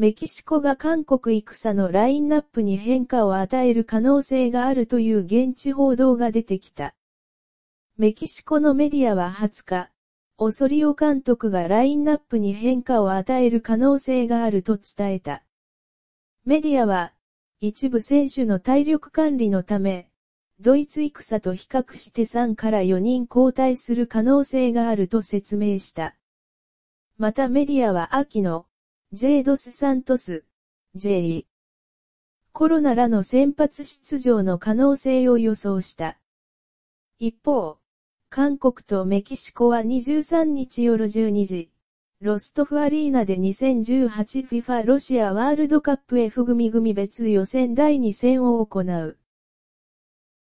メキシコが韓国戦のラインナップに変化を与える可能性があるという現地報道が出てきた。メキシコのメディアは20日、オソリオ監督がラインナップに変化を与える可能性があると伝えた。メディアは、一部選手の体力管理のため、ドイツ戦と比較して3から4人交代する可能性があると説明した。またメディアは秋の、ジェイドスサントス、J コロナらの先発出場の可能性を予想した。一方、韓国とメキシコは23日夜12時、ロストフアリーナで 2018FIFA ロシアワールドカップ F 組組別予選第2戦を行う。